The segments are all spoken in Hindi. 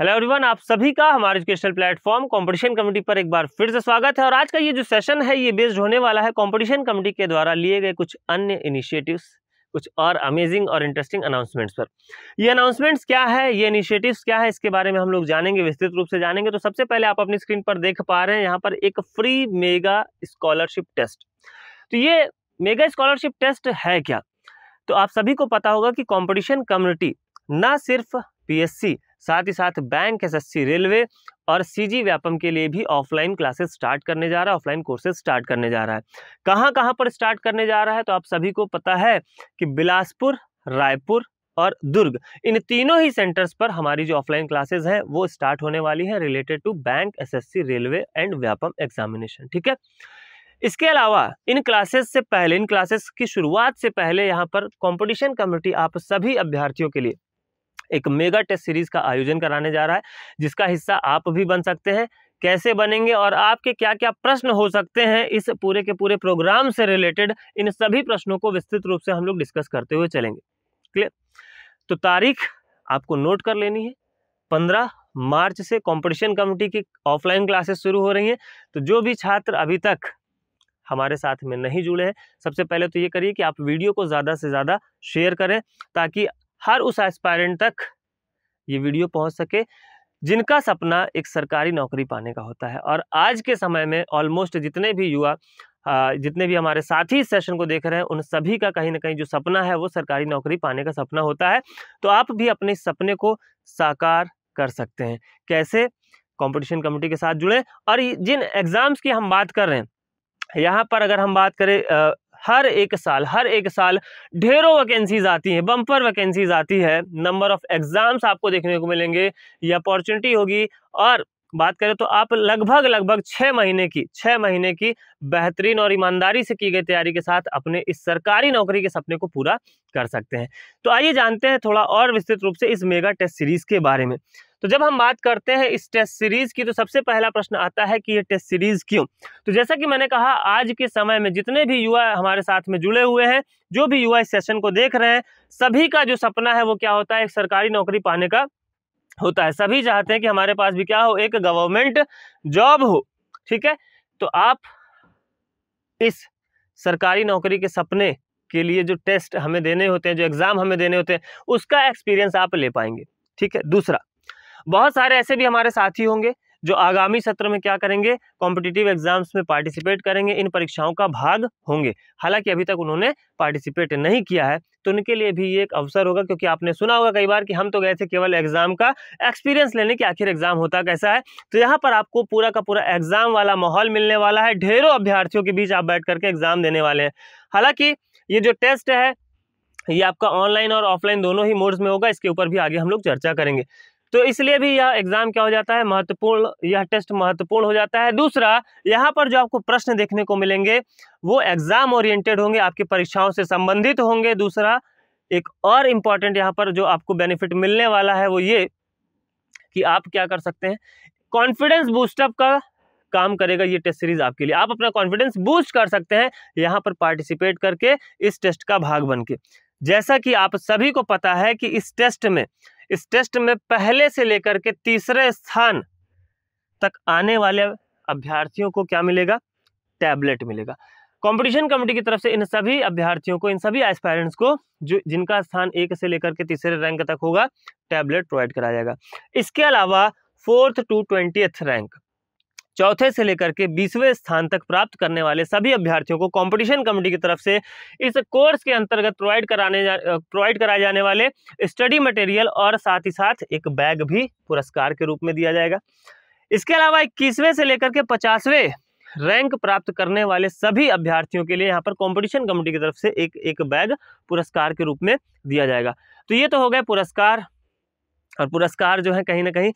हेलो एवरीवन आप सभी का हमारे एजुकेशनल प्लेटफॉर्म कंपटीशन कमेटी पर एक बार फिर से स्वागत है और आज का ये जो सेशन है ये बेस्ड होने वाला है कंपटीशन कमेटी के द्वारा लिए गए कुछ अन्य इनिशिएटिव्स कुछ और अमेजिंग और इंटरेस्टिंग अनाउंसमेंट्स पर ये अनाउंसमेंट्स क्या है ये इनिशिएटिव्स क्या है इसके बारे में हम लोग जानेंगे विस्तृत रूप से जानेंगे तो सबसे पहले आप अपनी स्क्रीन पर देख पा रहे हैं यहाँ पर एक फ्री मेगा स्कॉलरशिप टेस्ट तो ये मेगा स्कॉलरशिप टेस्ट है क्या तो आप सभी को पता होगा कि कॉम्पिटिशन कम्युनिटी ना सिर्फ पी साथ ही साथ बैंक एसएससी रेलवे और सीजी व्यापम के लिए भी ऑफलाइन क्लासेस स्टार्ट करने जा रहा है ऑफलाइन कोर्सेज स्टार्ट करने जा रहा है कहाँ कहाँ पर स्टार्ट करने जा रहा है तो आप सभी को पता है कि बिलासपुर रायपुर और दुर्ग इन तीनों ही सेंटर्स पर हमारी जो ऑफलाइन क्लासेस हैं वो स्टार्ट होने वाली है related to bank C railway and Vyapam examination ठीक है इसके अलावा इन क्लासेस से पहले इन क्लासेस की शुरुआत से पहले यहाँ पर कंपटीशन कमेटी आप सभी अभ्यर्थियों के लिए एक मेगा टेस्ट सीरीज का आयोजन कराने जा रहा है जिसका हिस्सा आप भी बन सकते हैं कैसे बनेंगे और आपके क्या क्या प्रश्न हो सकते हैं इस पूरे के पूरे प्रोग्राम से रिलेटेड इन सभी प्रश्नों को विस्तृत रूप से हम लोग डिस्कस करते हुए चलेंगे क्लियर तो तारीख आपको नोट कर लेनी है पंद्रह मार्च से कंपटीशन कमेटी की ऑफलाइन क्लासेस शुरू हो रही हैं तो जो भी छात्र अभी तक हमारे साथ में नहीं जुड़े हैं सबसे पहले तो ये करिए कि आप वीडियो को ज़्यादा से ज़्यादा शेयर करें ताकि हर उस एस्पायरेंट तक ये वीडियो पहुंच सके जिनका सपना एक सरकारी नौकरी पाने का होता है और आज के समय में ऑलमोस्ट जितने भी युवा जितने भी हमारे साथी इस सेशन को देख रहे हैं उन सभी का कहीं ना कहीं जो सपना है वो सरकारी नौकरी पाने का सपना होता है तो आप भी अपने सपने को साकार कर सकते हैं कैसे कंपटीशन कमेटी के साथ जुड़ें और जिन एग्ज़ाम्स की हम बात कर रहे हैं यहाँ पर अगर हम बात करें हर एक साल हर एक साल ढेरों वैकेंसीज आती हैं बम्पर वैकेंसीज आती है नंबर ऑफ एग्ज़ाम्स आपको देखने को मिलेंगे ये अपॉर्चुनिटी होगी और बात करें तो आप लगभग लगभग छः महीने की छः महीने की बेहतरीन और ईमानदारी से की गई तैयारी के साथ अपने इस सरकारी नौकरी के सपने को पूरा कर सकते हैं तो आइए जानते हैं थोड़ा और विस्तृत रूप से इस मेगा टेस्ट सीरीज़ के बारे में तो जब हम बात करते हैं इस टेस्ट सीरीज़ की तो सबसे पहला प्रश्न आता है कि ये टेस्ट सीरीज़ क्यों तो जैसा कि मैंने कहा आज के समय में जितने भी युवा हमारे साथ में जुड़े हुए हैं जो भी युवा इस सेशन को देख रहे हैं सभी का जो सपना है वो क्या होता है एक सरकारी नौकरी पाने का होता है सभी चाहते हैं कि हमारे पास भी क्या हो एक गवर्नमेंट जॉब हो ठीक है तो आप इस सरकारी नौकरी के सपने के लिए जो टेस्ट हमें देने होते हैं जो एग्ज़ाम हमें देने होते हैं उसका एक्सपीरियंस आप ले पाएंगे ठीक है दूसरा बहुत सारे ऐसे भी हमारे साथी होंगे जो आगामी सत्र में क्या करेंगे कॉम्पिटिटिव एग्जाम्स में पार्टिसिपेट करेंगे इन परीक्षाओं का भाग होंगे हालांकि अभी तक उन्होंने पार्टिसिपेट नहीं किया है तो उनके लिए भी ये एक अवसर होगा क्योंकि आपने सुना होगा कई बार कि हम तो गए थे केवल एग्जाम का एक्सपीरियंस लेने की आखिर एग्जाम होता कैसा है तो यहाँ पर आपको पूरा का पूरा एग्जाम वाला माहौल मिलने वाला है ढेरों अभ्यार्थियों के बीच आप बैठ करके एग्जाम देने वाले हैं हालांकि ये जो टेस्ट है ये आपका ऑनलाइन और ऑफलाइन दोनों ही मोड्स में होगा इसके ऊपर भी आगे हम लोग चर्चा करेंगे तो इसलिए भी यह एग्जाम क्या हो जाता है महत्वपूर्ण यह टेस्ट महत्वपूर्ण हो जाता है दूसरा यहाँ पर जो आपको प्रश्न देखने को मिलेंगे वो एग्जाम ओरिएंटेड होंगे आपकी परीक्षाओं से संबंधित होंगे दूसरा एक और इम्पॉर्टेंट यहाँ पर जो आपको बेनिफिट मिलने वाला है वो ये कि आप क्या कर सकते हैं कॉन्फिडेंस बूस्टअप का काम करेगा ये टेस्ट सीरीज आपके लिए आप अपना कॉन्फिडेंस बूस्ट कर सकते हैं यहाँ पर पार्टिसिपेट करके इस टेस्ट का भाग बन के जैसा कि आप सभी को पता है कि इस टेस्ट में इस टेस्ट में पहले से लेकर के तीसरे स्थान तक आने वाले अभ्यर्थियों को क्या मिलेगा टैबलेट मिलेगा कंपटीशन कमेटी की तरफ से इन सभी अभ्यर्थियों को इन सभी एस्पायरेंट्स को जो जिनका स्थान एक से लेकर के तीसरे रैंक तक होगा टैबलेट प्रोवाइड कराया जाएगा इसके अलावा फोर्थ टू ट्वेंटी रैंक चौथे से लेकर के बीसवें स्थान तक प्राप्त करने वाले सभी अभ्यर्थियों को कंपटीशन कमेटी की तरफ से इस कोर्स के अंतर्गत प्रोवाइड कराने जा प्रोवाइड कराए जाने वाले स्टडी मटेरियल और साथ ही साथ एक बैग भी पुरस्कार के रूप में दिया जाएगा इसके अलावा इक्कीसवें से लेकर के पचासवें रैंक प्राप्त करने वाले सभी अभ्यर्थियों के लिए यहाँ पर कॉम्पिटिशन कमेटी की तरफ से एक एक बैग पुरस्कार के रूप में दिया जाएगा तो ये तो हो गए पुरस्कार और पुरस्कार जो है कहीं ना कहीं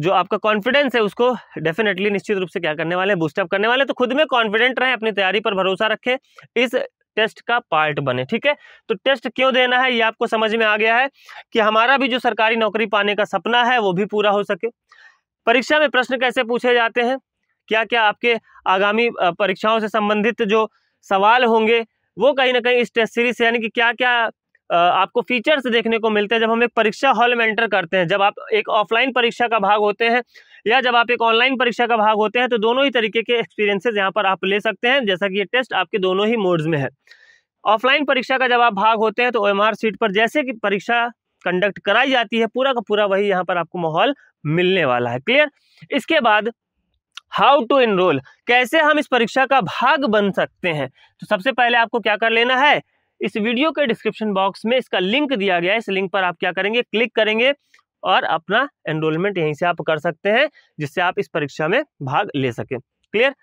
जो आपका कॉन्फिडेंस है उसको डेफिनेटली निश्चित रूप से क्या करने वाले हैं बूस्टअप करने वाले तो खुद में कॉन्फिडेंट रहें अपनी तैयारी पर भरोसा रखें इस टेस्ट का पार्ट बने ठीक है तो टेस्ट क्यों देना है ये आपको समझ में आ गया है कि हमारा भी जो सरकारी नौकरी पाने का सपना है वो भी पूरा हो सके परीक्षा में प्रश्न कैसे पूछे जाते हैं क्या क्या आपके आगामी परीक्षाओं से संबंधित जो सवाल होंगे वो कहीं ना कहीं इस टेस्ट सीरीज से यानी कि क्या क्या आपको फीचर्स देखने को मिलते हैं जब हम एक परीक्षा हॉल में एंटर करते हैं जब आप एक ऑफलाइन परीक्षा का भाग होते हैं या जब आप एक ऑनलाइन परीक्षा का भाग होते हैं तो दोनों ही तरीके के एक्सपीरियंसेस यहाँ पर आप ले सकते हैं जैसा कि ये टेस्ट आपके दोनों ही मोड्स में है ऑफलाइन परीक्षा का जब आप भाग होते हैं तो एम सीट पर जैसे कि परीक्षा कंडक्ट कराई जाती है पूरा का पूरा वही यहाँ पर आपको माहौल मिलने वाला है क्लियर इसके बाद हाउ टू इनरोल कैसे हम इस परीक्षा का भाग बन सकते हैं तो सबसे पहले आपको क्या कर लेना है इस वीडियो के डिस्क्रिप्शन बॉक्स में इसका लिंक दिया गया है इस लिंक पर आप क्या करेंगे क्लिक करेंगे और अपना एनरोलमेंट यहीं से आप कर सकते हैं जिससे आप इस परीक्षा में भाग ले सकें क्लियर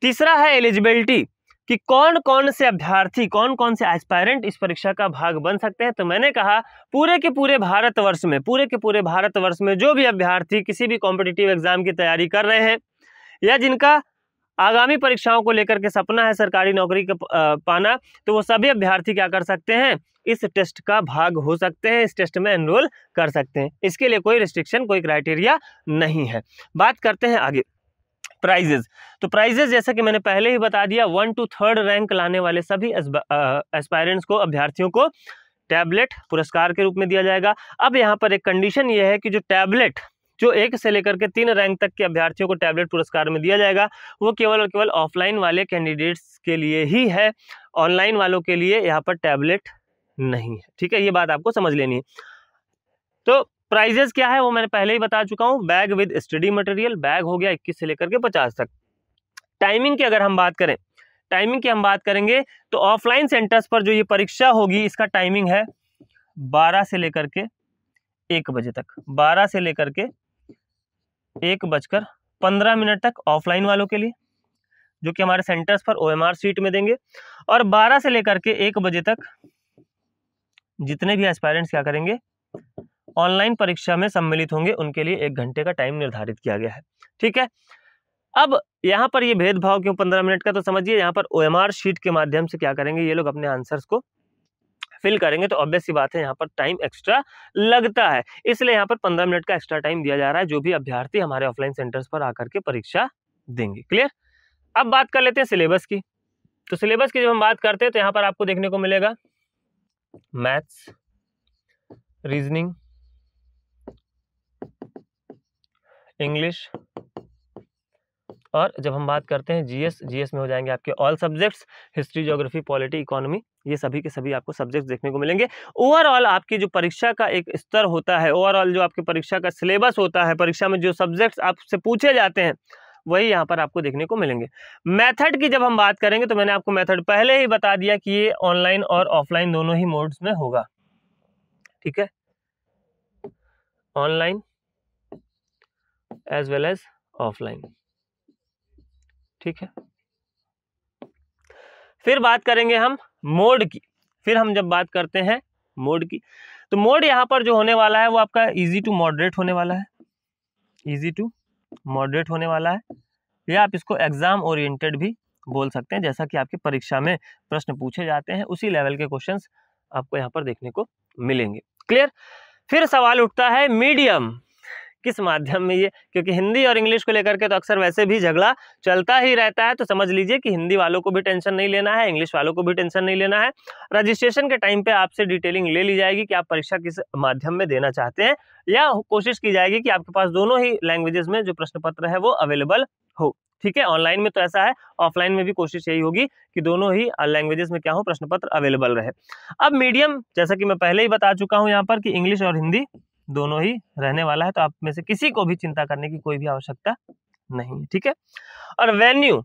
तीसरा है एलिजिबिलिटी कि कौन कौन से अभ्यर्थी कौन कौन से एस्पायरेंट इस परीक्षा का भाग बन सकते हैं तो मैंने कहा पूरे के पूरे भारतवर्ष में पूरे के पूरे भारतवर्ष में जो भी अभ्यर्थी किसी भी कॉम्पिटिटिव एग्जाम की तैयारी कर रहे हैं या जिनका आगामी परीक्षाओं को लेकर के सपना है सरकारी नौकरी का पाना तो वो सभी अभ्यर्थी क्या कर सकते हैं इस टेस्ट का भाग हो सकते हैं इस टेस्ट में एनरोल कर सकते हैं इसके लिए कोई रिस्ट्रिक्शन कोई क्राइटेरिया नहीं है बात करते हैं आगे प्राइजेज तो प्राइजेज जैसा कि मैंने पहले ही बता दिया वन टू थर्ड रैंक लाने वाले सभी एस्पायरेंट्स को अभ्यर्थियों को टैबलेट पुरस्कार के रूप में दिया जाएगा अब यहाँ पर एक कंडीशन ये है कि जो टैबलेट जो एक से लेकर के तीन रैंक तक के अभ्यर्थियों को टैबलेट पुरस्कार में दिया जाएगा वो केवल और केवल ऑफलाइन वाले कैंडिडेट्स के लिए ही है ऑनलाइन वालों के लिए यहाँ पर टैबलेट नहीं है ठीक है ये बात आपको समझ लेनी है तो प्राइजेस क्या है वो मैंने पहले ही बता चुका हूँ bag with study material bag हो गया इक्कीस से लेकर के पचास तक टाइमिंग की अगर हम बात करें टाइमिंग की हम बात करेंगे तो ऑफलाइन सेंटर्स पर जो ये परीक्षा होगी इसका टाइमिंग है बारह से लेकर के एक बजे तक बारह से लेकर के एक बजकर पंद्रह मिनट तक ऑफलाइन वालों के लिए जो कि हमारे सेंटर्स पर ओएमआर सीट में देंगे और बारह से लेकर के एक बजे तक जितने भी एस्पायरेंट्स क्या करेंगे ऑनलाइन परीक्षा में सम्मिलित होंगे उनके लिए एक घंटे का टाइम निर्धारित किया गया है ठीक है अब यहाँ पर ये भेदभाव क्यों पंद्रह मिनट का तो समझिए यहाँ पर ओएमआर शीट के माध्यम से क्या करेंगे ये लोग अपने आंसर्स को फिल करेंगे तो ऑब्वियस सी बात है यहाँ पर टाइम एक्स्ट्रा लगता है इसलिए यहाँ पर पंद्रह मिनट का एक्स्ट्रा टाइम दिया जा रहा है जो भी अभ्यार्थी हमारे ऑफलाइन सेंटर्स पर आकर के परीक्षा देंगे क्लियर अब बात कर लेते हैं सिलेबस की तो सिलेबस की जब हम बात करते हैं तो यहाँ पर आपको देखने को मिलेगा मैथ्स रीजनिंग इंग्लिश और जब हम बात करते हैं जीएस जीएस में हो जाएंगे आपके all subjects history geography polity economy ये सभी के सभी आपको सब्जेक्ट देखने को मिलेंगे ओवरऑल आपकी जो परीक्षा का एक स्तर होता है ओवरऑल जो आपकी परीक्षा का सिलेबस होता है परीक्षा में जो सब्जेक्ट्स आपसे पूछे जाते हैं वही यहाँ पर आपको देखने को मिलेंगे मेथड की जब हम बात करेंगे तो मैंने आपको मेथड पहले ही बता दिया कि ये ऑनलाइन और ऑफलाइन दोनों ही मोड्स में होगा ठीक है online as well as offline ठीक है फिर बात करेंगे हम मोड की फिर हम जब बात करते हैं मोड की तो मोड यहाँ पर जो होने वाला है वो आपका इजी टू मॉडरेट होने वाला है इजी टू मॉडरेट होने वाला है या आप इसको एग्ज़ाम ओरिएंटेड भी बोल सकते हैं जैसा कि आपकी परीक्षा में प्रश्न पूछे जाते हैं उसी लेवल के क्वेश्चंस आपको यहाँ पर देखने को मिलेंगे क्लियर फिर सवाल उठता है मीडियम किस माध्यम में ये क्योंकि हिंदी और इंग्लिश को लेकर के तो अक्सर वैसे भी झगड़ा चलता ही रहता है तो समझ लीजिए कि हिंदी वालों को भी टेंशन नहीं लेना है इंग्लिश वालों को भी टेंशन नहीं लेना है रजिस्ट्रेशन के टाइम पर आपसे डिटेलिंग ले ली जाएगी कि आप परीक्षा किस माध्यम में देना चाहते हैं या कोशिश की जाएगी कि आपके पास दोनों ही लैंग्वेजेस में जो प्रश्न पत्र है वो अवेलेबल हो ठीक है ऑनलाइन में तो ऐसा है ऑफलाइन में भी कोशिश यही होगी कि दोनों ही लैंग्वेजेस में क्या हो प्रश्न पत्र अवेलेबल रहे अब मीडियम जैसा कि मैं पहले ही बता चुका हूं यहां पर कि इंग्लिश और हिंदी दोनों ही रहने वाला है तो आप में से किसी को भी चिंता करने की कोई भी आवश्यकता नहीं है ठीक है और वेन्यू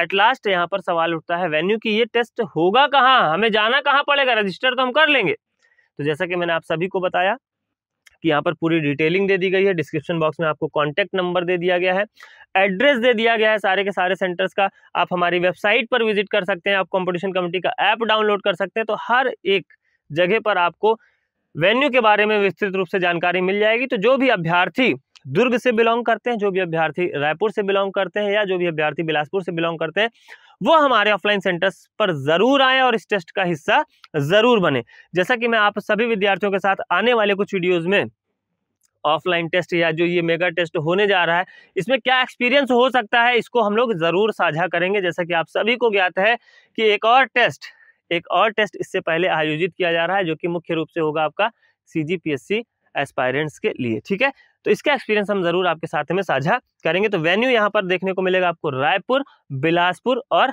एट लास्ट यहाँ पर सवाल उठता है वेन्यू की ये टेस्ट होगा कहाँ हमें जाना कहाँ पड़ेगा रजिस्टर तो हम कर लेंगे तो जैसा कि मैंने आप सभी को बताया कि यहाँ पर पूरी डिटेलिंग दे दी गई है डिस्क्रिप्शन बॉक्स में आपको कॉन्टैक्ट नंबर दे दिया गया है एड्रेस दे दिया गया है सारे के सारे सेंटर्स का आप हमारी वेबसाइट पर विजिट कर सकते हैं आप कंपटीशन कमेटी का ऐप डाउनलोड कर सकते हैं तो हर एक जगह पर आपको वेन्यू के बारे में विस्तृत रूप से जानकारी मिल जाएगी तो जो भी अभ्यर्थी दुर्ग से बिलोंग करते हैं जो भी अभ्यर्थी रायपुर से बिलोंग करते हैं या जो भी अभ्यर्थी बिलासपुर से बिलोंग करते हैं वो हमारे ऑफलाइन सेंटर्स पर जरूर आए और इस टेस्ट का हिस्सा जरूर बने जैसा कि मैं आप सभी विद्यार्थियों के साथ आने वाले कुछ वीडियोज में ऑफलाइन टेस्ट या जो ये मेगा टेस्ट होने जा रहा है इसमें क्या एक्सपीरियंस हो सकता है इसको हम लोग ज़रूर साझा करेंगे जैसा कि आप सभी को ज्ञात है कि एक और टेस्ट एक और टेस्ट इससे पहले आयोजित किया जा रहा है जो कि मुख्य रूप से होगा आपका C G P S C aspirants के लिए ठीक है तो इसका एक्सपीरियंस हम जरूर आपके साथ में साझा करेंगे तो वेन्यू यहाँ पर देखने को मिलेगा आपको रायपुर बिलासपुर और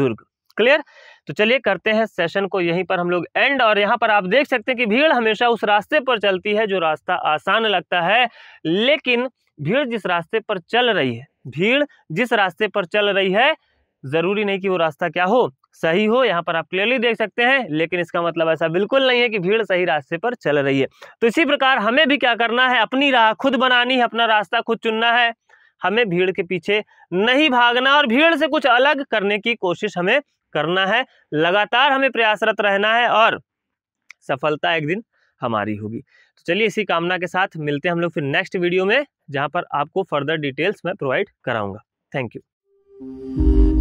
दुर्ग क्लियर तो चलिए करते हैं सेशन को यहीं पर हम लोग एंड और यहाँ पर आप देख सकते हैं कि भीड़ हमेशा उस रास्ते पर चलती है जो रास्ता आसान लगता है लेकिन भीड़ जिस रास्ते पर चल रही है भीड़ जिस रास्ते पर चल रही है ज़रूरी नहीं कि वो रास्ता क्या हो सही हो यहाँ पर आप क्लियरली देख सकते हैं लेकिन इसका मतलब ऐसा बिल्कुल नहीं है कि भीड़ सही रास्ते पर चल रही है तो इसी प्रकार हमें भी क्या करना है अपनी राह खुद बनानी है अपना रास्ता खुद चुनना है हमें भीड़ के पीछे नहीं भागना और भीड़ से कुछ अलग करने की कोशिश हमें करना है लगातार हमें प्रयासरत रहना है और सफलता एक दिन हमारी होगी तो चलिए इसी कामना के साथ मिलते हैं हम लोग फिर नेक्स्ट वीडियो में जहाँ पर आपको फर्दर डिटेल्स मैं प्रोवाइड कराऊंगा थैंक यू